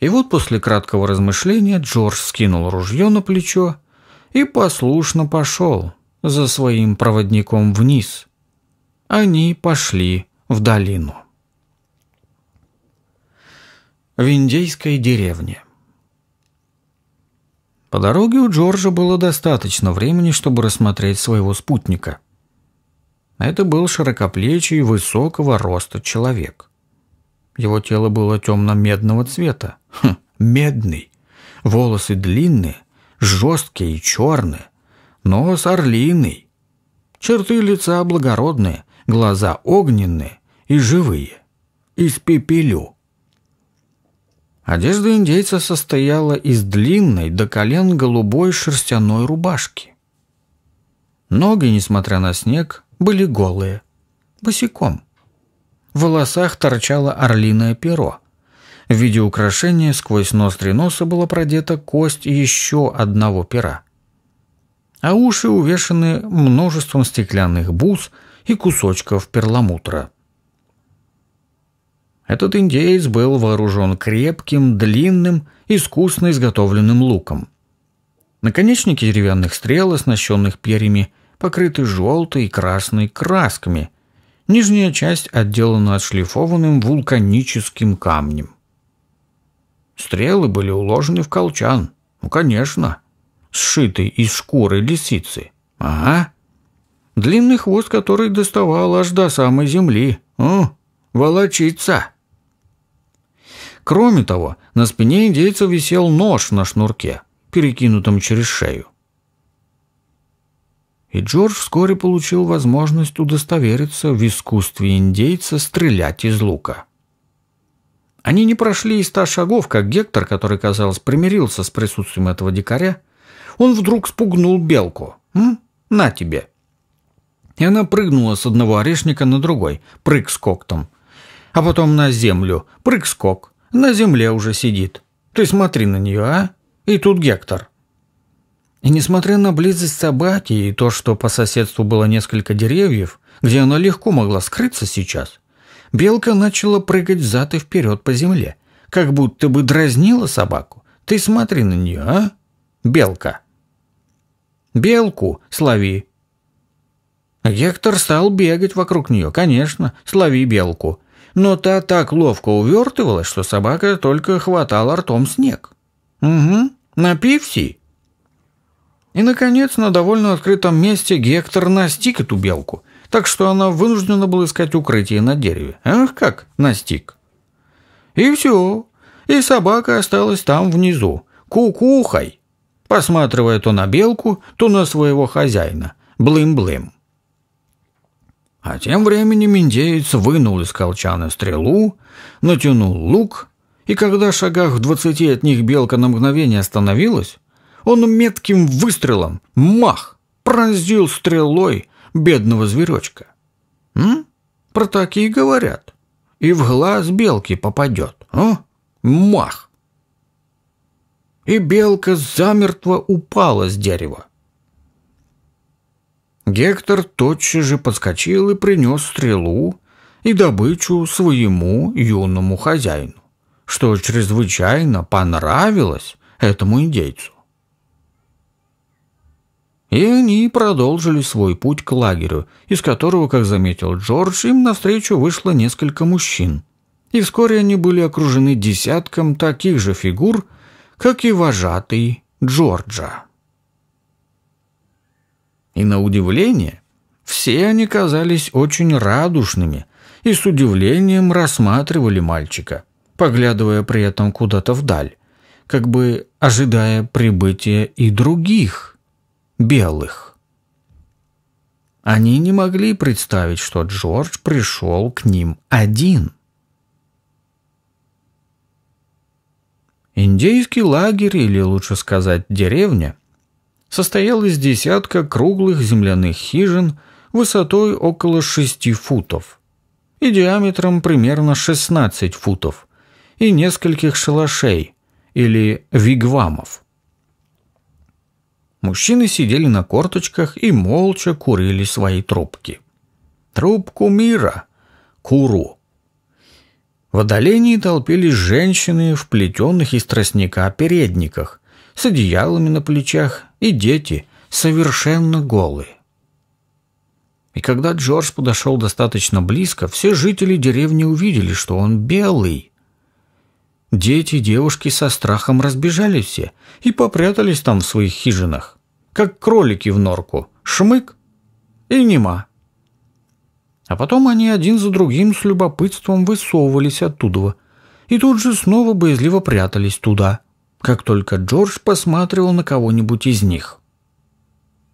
И вот после краткого размышления Джордж скинул ружье на плечо и послушно пошел за своим проводником вниз. Они пошли в долину. В индейской деревне. По дороге у Джорджа было достаточно времени, чтобы рассмотреть своего спутника. Это был широкоплечий, высокого роста человек. Его тело было темно-медного цвета. Хм, медный. Волосы длинные, жесткие и черные, нос орлиный. Черты лица благородные, глаза огненные и живые. из Испепелю. Одежда индейца состояла из длинной до колен голубой шерстяной рубашки. Ноги, несмотря на снег, были голые, босиком. В волосах торчало орлиное перо – в виде украшения сквозь ноздри носа была продета кость еще одного пера. А уши увешаны множеством стеклянных бус и кусочков перламутра. Этот индеец был вооружен крепким, длинным, искусно изготовленным луком. Наконечники деревянных стрел, оснащенных перьями, покрыты желтой и красной красками. Нижняя часть отделана отшлифованным вулканическим камнем. Стрелы были уложены в колчан. Ну, конечно. Сшитый из шкуры лисицы. Ага. Длинный хвост, который доставал аж до самой земли. О, волочиться. Кроме того, на спине индейца висел нож на шнурке, перекинутом через шею. И Джордж вскоре получил возможность удостовериться в искусстве индейца стрелять из лука. Они не прошли и ста шагов, как Гектор, который, казалось, примирился с присутствием этого дикаря, он вдруг спугнул белку. «М? На тебе!» И она прыгнула с одного орешника на другой, прыг-скок там. А потом на землю, прыг-скок, на земле уже сидит. Ты смотри на нее, а? И тут Гектор. И несмотря на близость собаки и то, что по соседству было несколько деревьев, где она легко могла скрыться сейчас, белка начала прыгать взад и вперед по земле, как будто бы дразнила собаку. Ты смотри на нее, а? Белка. Белку слови. А Гектор стал бегать вокруг нее, конечно, слови белку. Но та так ловко увертывалась, что собака только хватала ртом снег. Угу, напивси. И, наконец, на довольно открытом месте Гектор настиг эту белку – так что она вынуждена была искать укрытие на дереве. Ах, как настиг. И все. И собака осталась там внизу, кукухой. Посматривая то на белку, то на своего хозяина. Блым-блым. А тем временем индеец вынул из колчана стрелу, натянул лук, и когда в шагах в двадцати от них белка на мгновение остановилась, он метким выстрелом, мах, пронзил стрелой бедного зверечка. М? Про такие говорят. И в глаз белки попадет. О, мах! И белка замертво упала с дерева. Гектор тотчас же подскочил и принес стрелу и добычу своему юному хозяину, что чрезвычайно понравилось этому индейцу и они продолжили свой путь к лагерю, из которого, как заметил Джордж, им навстречу вышло несколько мужчин. И вскоре они были окружены десятком таких же фигур, как и вожатый Джорджа. И на удивление, все они казались очень радушными и с удивлением рассматривали мальчика, поглядывая при этом куда-то вдаль, как бы ожидая прибытия и других – белых. Они не могли представить, что Джордж пришел к ним один. Индейский лагерь, или лучше сказать деревня, состоял из десятка круглых земляных хижин высотой около 6 футов и диаметром примерно 16 футов и нескольких шалашей или вигвамов – Мужчины сидели на корточках и молча курили свои трубки. Трубку мира. Куру. В отдалении толпились женщины в плетеных из тростника передниках, с одеялами на плечах, и дети, совершенно голые. И когда Джордж подошел достаточно близко, все жители деревни увидели, что он белый. Дети и девушки со страхом разбежались все и попрятались там в своих хижинах как кролики в норку. Шмык и нема. А потом они один за другим с любопытством высовывались оттуда и тут же снова боязливо прятались туда, как только Джордж посматривал на кого-нибудь из них.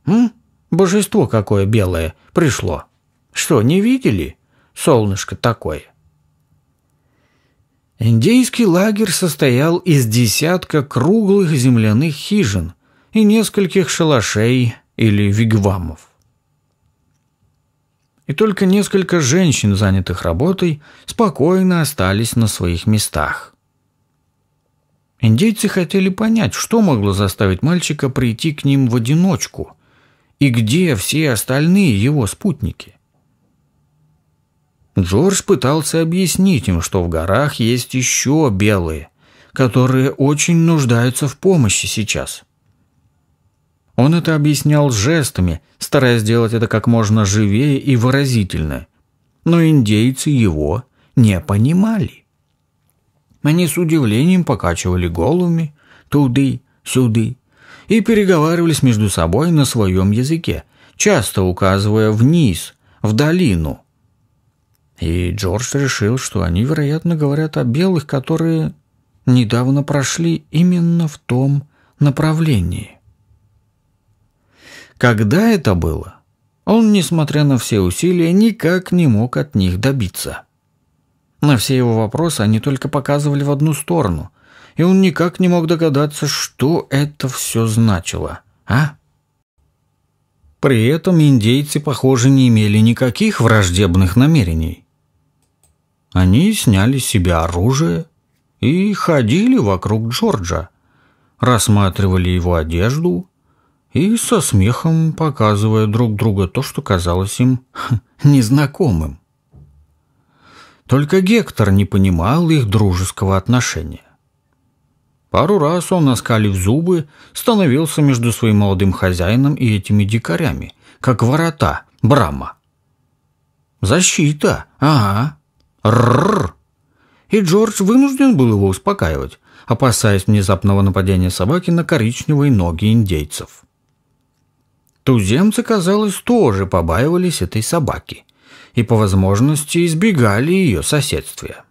«М? Божество какое белое пришло! Что, не видели? Солнышко такое!» Индейский лагерь состоял из десятка круглых земляных хижин, и нескольких шалашей или вигвамов. И только несколько женщин, занятых работой, спокойно остались на своих местах. Индейцы хотели понять, что могло заставить мальчика прийти к ним в одиночку, и где все остальные его спутники. Джордж пытался объяснить им, что в горах есть еще белые, которые очень нуждаются в помощи сейчас – он это объяснял жестами, стараясь сделать это как можно живее и выразительно. Но индейцы его не понимали. Они с удивлением покачивали головами туды-сюды и переговаривались между собой на своем языке, часто указывая вниз, в долину. И Джордж решил, что они, вероятно, говорят о белых, которые недавно прошли именно в том направлении. Когда это было? Он, несмотря на все усилия, никак не мог от них добиться. На все его вопросы они только показывали в одну сторону, и он никак не мог догадаться, что это все значило. А? При этом индейцы, похоже, не имели никаких враждебных намерений. Они сняли с себя оружие и ходили вокруг Джорджа, рассматривали его одежду и со смехом показывая друг друга то, что казалось им незнакомым. Только Гектор не понимал их дружеского отношения. Пару раз он, оскалив зубы, становился между своим молодым хозяином и этими дикарями, как ворота, брама. «Защита! Ага! Рррр!» И Джордж вынужден был его успокаивать, опасаясь внезапного нападения собаки на коричневые ноги индейцев. Туземцы, казалось, тоже побаивались этой собаки и по возможности избегали ее соседствия.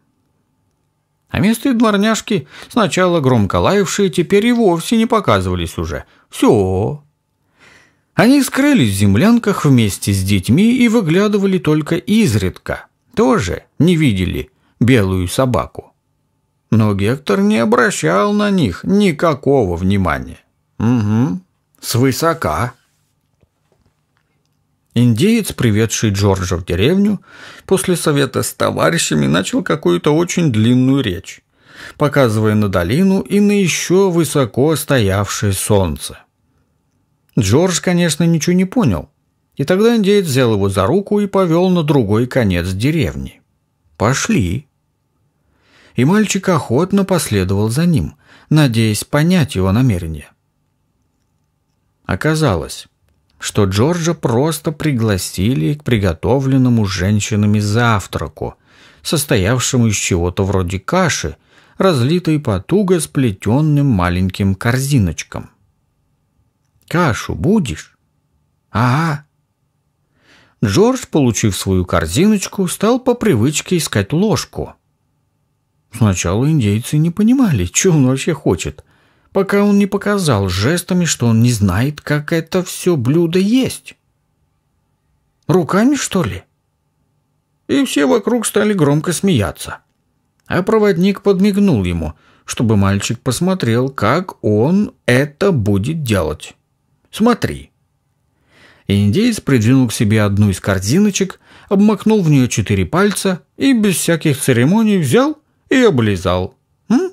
А местные дворняжки, сначала громко лаявшие, теперь и вовсе не показывались уже. Все. Они скрылись в землянках вместе с детьми и выглядывали только изредка. Тоже не видели белую собаку. Но Гектор не обращал на них никакого внимания. Угу, свысока. Индеец, приведший Джорджа в деревню, после совета с товарищами начал какую-то очень длинную речь, показывая на долину и на еще высоко стоявшее солнце. Джордж, конечно, ничего не понял, и тогда индеец взял его за руку и повел на другой конец деревни. «Пошли!» И мальчик охотно последовал за ним, надеясь понять его намерение. Оказалось, что Джорджа просто пригласили к приготовленному женщинами завтраку, состоявшему из чего-то вроде каши, разлитой по туго сплетенным маленьким корзиночкам. «Кашу будешь?» «Ага». Джордж, получив свою корзиночку, стал по привычке искать ложку. Сначала индейцы не понимали, что он вообще хочет, пока он не показал жестами, что он не знает, как это все блюдо есть. Руками, что ли? И все вокруг стали громко смеяться. А проводник подмигнул ему, чтобы мальчик посмотрел, как он это будет делать. «Смотри». Индеец придвинул к себе одну из корзиночек, обмакнул в нее четыре пальца и без всяких церемоний взял и облизал. «М?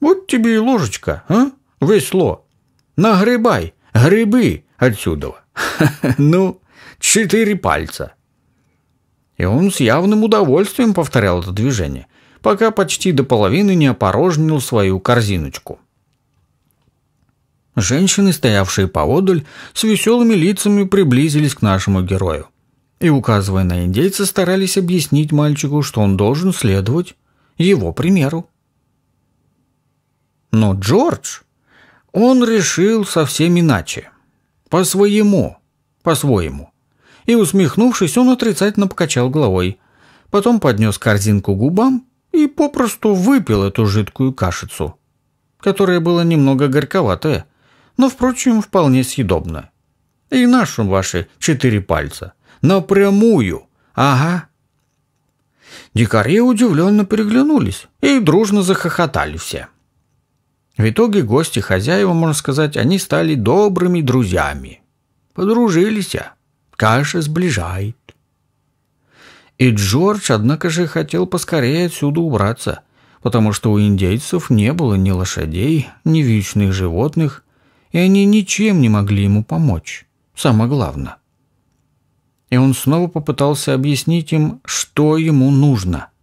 Вот тебе и ложечка, а? Весло. Нагребай, грибы отсюда. ну, четыре пальца. И он с явным удовольствием повторял это движение, пока почти до половины не опорожнил свою корзиночку. Женщины, стоявшие поодаль, с веселыми лицами приблизились к нашему герою. И, указывая на индейца, старались объяснить мальчику, что он должен следовать его примеру. Но Джордж, он решил совсем иначе. По-своему, по-своему. И усмехнувшись, он отрицательно покачал головой. Потом поднес корзинку к губам и попросту выпил эту жидкую кашицу, которая была немного горьковатая, но, впрочем, вполне съедобная. И нашим ваши четыре пальца. Напрямую. Ага. Дикари удивленно переглянулись и дружно захохотали все. В итоге гости хозяева, можно сказать, они стали добрыми друзьями. Подружились, а каша сближает. И Джордж, однако же, хотел поскорее отсюда убраться, потому что у индейцев не было ни лошадей, ни вьючных животных, и они ничем не могли ему помочь. Самое главное. И он снова попытался объяснить им, что ему нужно –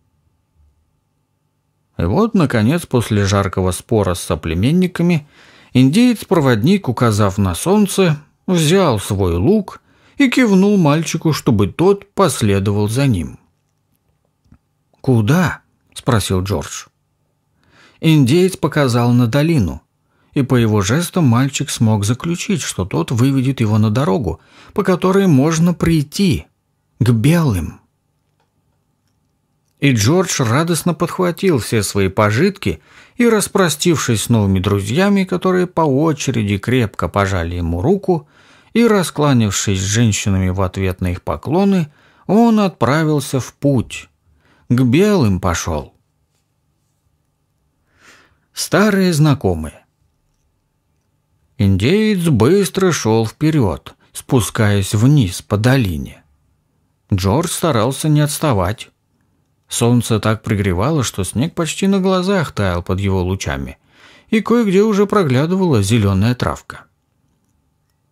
и вот, наконец, после жаркого спора с соплеменниками, индеец-проводник, указав на солнце, взял свой лук и кивнул мальчику, чтобы тот последовал за ним. «Куда?» – спросил Джордж. Индеец показал на долину, и по его жестам мальчик смог заключить, что тот выведет его на дорогу, по которой можно прийти к белым. И Джордж радостно подхватил все свои пожитки и, распростившись с новыми друзьями, которые по очереди крепко пожали ему руку, и, раскланившись с женщинами в ответ на их поклоны, он отправился в путь. К белым пошел. Старые знакомые. Индеец быстро шел вперед, спускаясь вниз по долине. Джордж старался не отставать. Солнце так пригревало, что снег почти на глазах таял под его лучами, и кое-где уже проглядывала зеленая травка.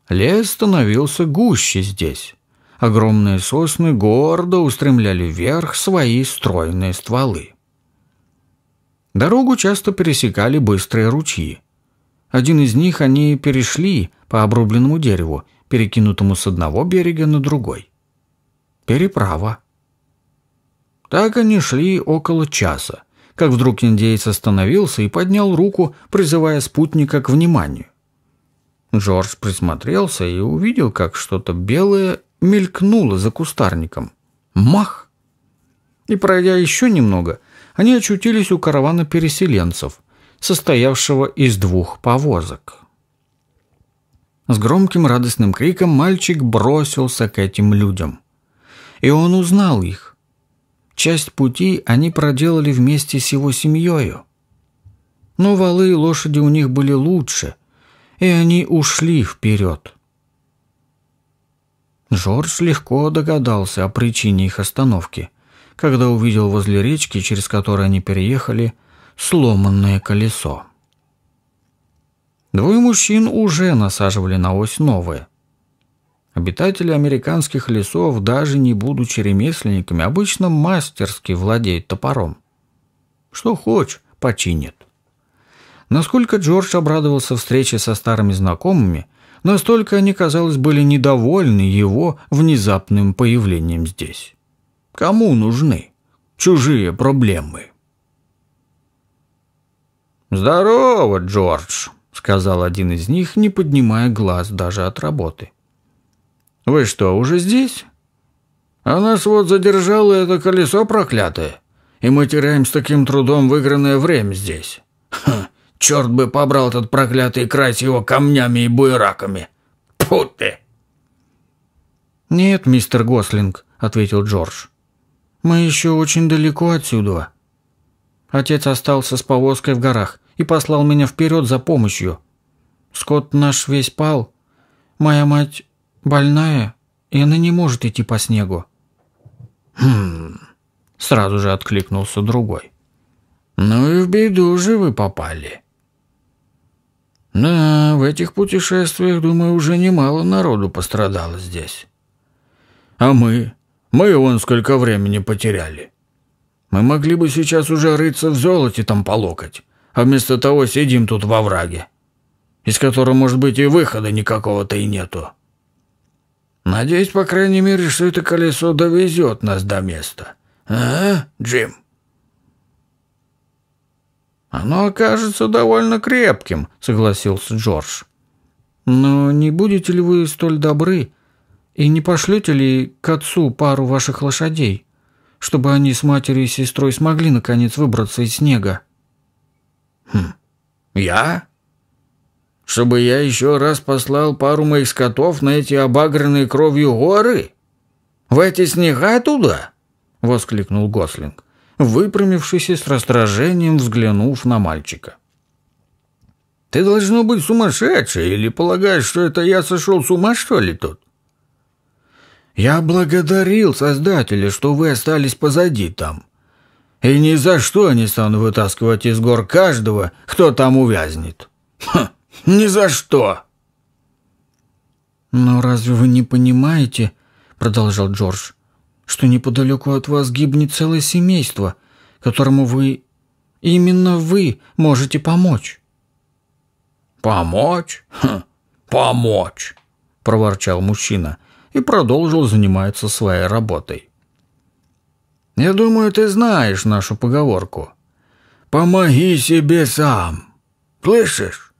Лес становился гуще здесь. Огромные сосны гордо устремляли вверх свои стройные стволы. Дорогу часто пересекали быстрые ручьи. Один из них они перешли по обрубленному дереву, перекинутому с одного берега на другой. Переправа. Так они шли около часа, как вдруг индейец остановился и поднял руку, призывая спутника к вниманию. Джордж присмотрелся и увидел, как что-то белое мелькнуло за кустарником. Мах! И пройдя еще немного, они очутились у каравана переселенцев, состоявшего из двух повозок. С громким радостным криком мальчик бросился к этим людям. И он узнал их. Часть пути они проделали вместе с его семьёю. Но валы и лошади у них были лучше, и они ушли вперед. Жорж легко догадался о причине их остановки, когда увидел возле речки, через которую они переехали, сломанное колесо. Двое мужчин уже насаживали на ось новые – Обитатели американских лесов, даже не будучи ремесленниками, обычно мастерски владеют топором. Что хочешь, починят. Насколько Джордж обрадовался встрече со старыми знакомыми, настолько они, казалось, были недовольны его внезапным появлением здесь. Кому нужны чужие проблемы? «Здорово, Джордж», — сказал один из них, не поднимая глаз даже от работы. «Вы что, уже здесь?» «А нас вот задержало это колесо проклятое, и мы теряем с таким трудом выигранное время здесь. Ха, черт бы побрал этот проклятый край с его камнями и буераками! Тьфу ты!» «Нет, мистер Гослинг», — ответил Джордж. «Мы еще очень далеко отсюда». Отец остался с повозкой в горах и послал меня вперед за помощью. Скот наш весь пал. Моя мать Больная, и она не может идти по снегу. Хм, сразу же откликнулся другой. Ну и в беду же вы попали. Да, в этих путешествиях, думаю, уже немало народу пострадало здесь. А мы? Мы вон сколько времени потеряли. Мы могли бы сейчас уже рыться в золоте там по локоть, а вместо того сидим тут во враге, из которого, может быть, и выхода никакого-то и нету. Надеюсь, по крайней мере, что это колесо довезет нас до места. А, Джим? Оно окажется довольно крепким, согласился Джордж. Но не будете ли вы столь добры и не пошлете ли к отцу пару ваших лошадей, чтобы они с матерью и сестрой смогли наконец выбраться из снега? Хм. Я? Чтобы я еще раз послал пару моих скотов на эти обагренные кровью горы? В эти снега туда?» — воскликнул Гослинг, выпрямившись и с раздражением взглянув на мальчика. «Ты должно быть сумасшедший, или полагаешь, что это я сошел с ума, что ли, тут?» «Я благодарил Создателя, что вы остались позади там», и ни за что не стану вытаскивать из гор каждого, кто там увязнет. Ха, хм. Ни за что!» «Но разве вы не понимаете, — продолжал Джордж, — что неподалеку от вас гибнет целое семейство, которому вы, именно вы, можете помочь?» «Помочь? Хм, помочь!» — проворчал мужчина и продолжил заниматься своей работой. «Я думаю, ты знаешь нашу поговорку. Помоги себе сам. Слышишь?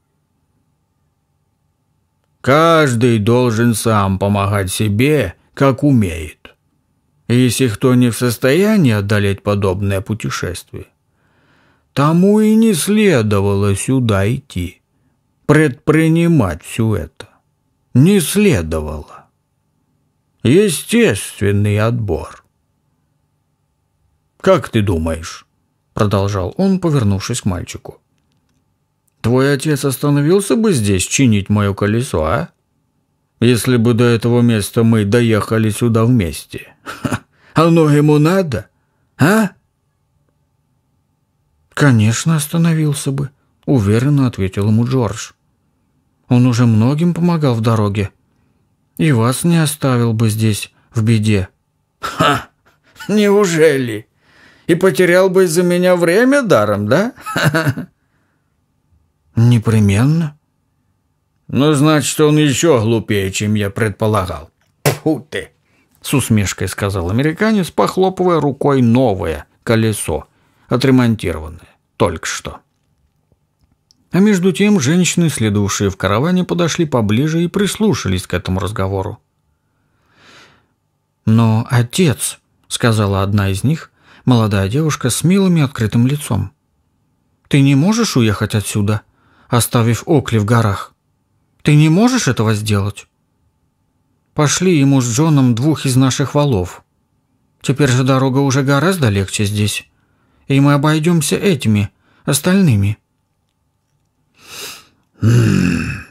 Каждый должен сам помогать себе, как умеет. Если кто не в состоянии одолеть подобное путешествие, тому и не следовало сюда идти, предпринимать все это. Не следовало. Естественный отбор. «Как ты думаешь?» — продолжал он, повернувшись к мальчику. Твой отец остановился бы здесь чинить мое колесо, а? Если бы до этого места мы доехали сюда вместе. Ха, оно ему надо, а? Конечно, остановился бы, уверенно ответил ему Джордж. Он уже многим помогал в дороге. И вас не оставил бы здесь в беде. Ха! Неужели? И потерял бы из-за меня время даром, да? Ха -ха. «Непременно». «Ну, значит, он еще глупее, чем я предполагал». Фу ты!» – с усмешкой сказал американец, похлопывая рукой новое колесо, отремонтированное, только что. А между тем женщины, следующие в караване, подошли поближе и прислушались к этому разговору. «Но отец», — сказала одна из них, молодая девушка с милым и открытым лицом, — «ты не можешь уехать отсюда?» оставив Окли в горах. Ты не можешь этого сделать? Пошли ему с Джоном двух из наших валов. Теперь же дорога уже гораздо легче здесь. И мы обойдемся этими, остальными. «Хм,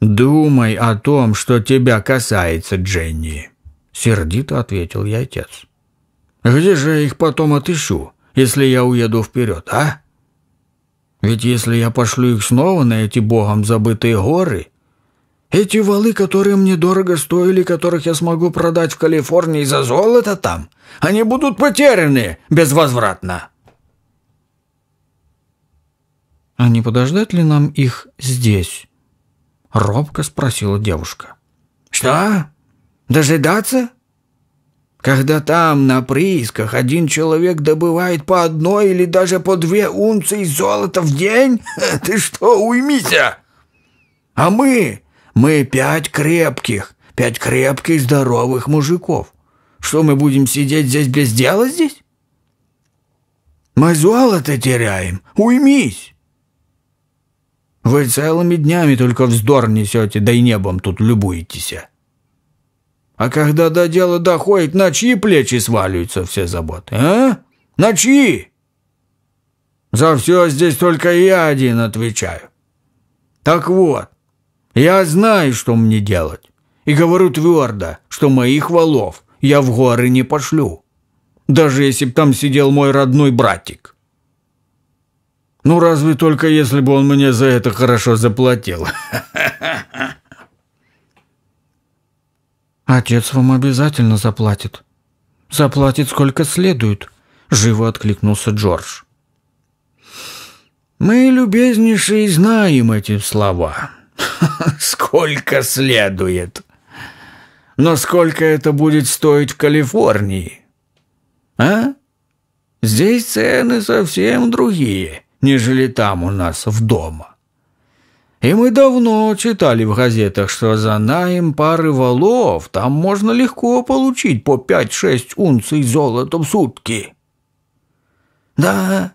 «Думай о том, что тебя касается, Дженни», — сердито ответил я отец. «Где же я их потом отыщу, если я уеду вперед, а?» Ведь если я пошлю их снова на эти богом забытые горы, эти валы, которые мне дорого стоили, которых я смогу продать в Калифорнии за золото там, они будут потеряны безвозвратно. «А не подождать ли нам их здесь?» — робко спросила девушка. «Что? Дожидаться?» Когда там, на приисках, один человек добывает по одной или даже по две унции золота в день? Ты что, уймися! А мы? Мы пять крепких, пять крепких здоровых мужиков. Что, мы будем сидеть здесь без дела здесь? Мы золото теряем, уймись! Вы целыми днями только вздор несете, да и небом тут любуетесь. А когда до дела доходит, на чьи плечи сваливаются все заботы, а? На чьи? За все здесь только я один отвечаю. Так вот, я знаю, что мне делать. И говорю твердо, что моих валов я в горы не пошлю. Даже если б там сидел мой родной братик. Ну, разве только если бы он мне за это хорошо заплатил. «Отец вам обязательно заплатит». «Заплатит сколько следует», — живо откликнулся Джордж. «Мы, любезнейшие, знаем эти слова. Сколько следует. Но сколько это будет стоить в Калифорнии? А? Здесь цены совсем другие, нежели там у нас в дома». И мы давно читали в газетах, что за наем пары валов там можно легко получить по 5-6 унций золота в сутки. Да,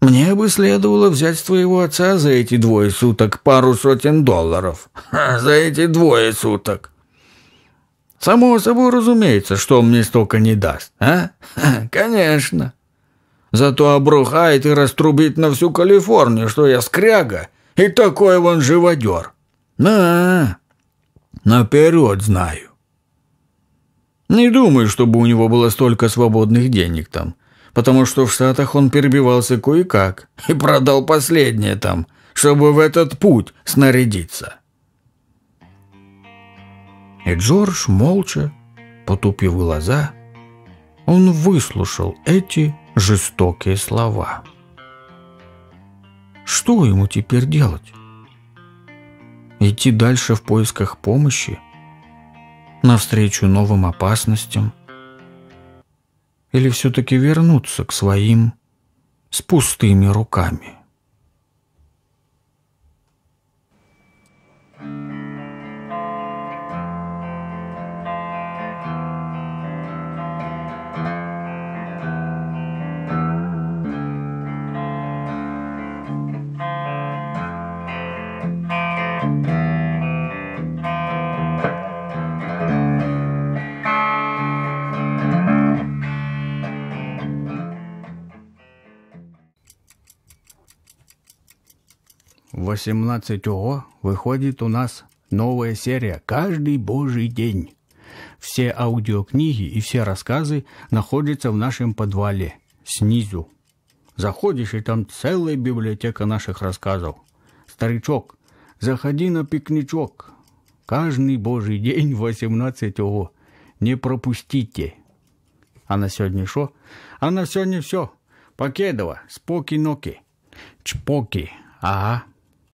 мне бы следовало взять с твоего отца за эти двое суток пару сотен долларов. за эти двое суток. Само собой разумеется, что он мне столько не даст, а? конечно. Зато обрухает и раструбит на всю Калифорнию, что я скряга и такой он живодер. На, наперед знаю. Не думаю, чтобы у него было столько свободных денег там, потому что в Штатах он перебивался кое-как и продал последнее там, чтобы в этот путь снарядиться. И Джордж молча, потупив глаза, он выслушал эти жестокие слова. Что ему теперь делать? Идти дальше в поисках помощи? Навстречу новым опасностям? Или все-таки вернуться к своим с пустыми руками? 18 ОО выходит у нас новая серия каждый божий день. Все аудиокниги и все рассказы находятся в нашем подвале, снизу. Заходишь, и там целая библиотека наших рассказов. Старичок, заходи на пикничок. Каждый божий день 18 ОО. Не пропустите. А на сегодня шо? А на сегодня все. Покедова, споки-ноки. Чпоки. Ага.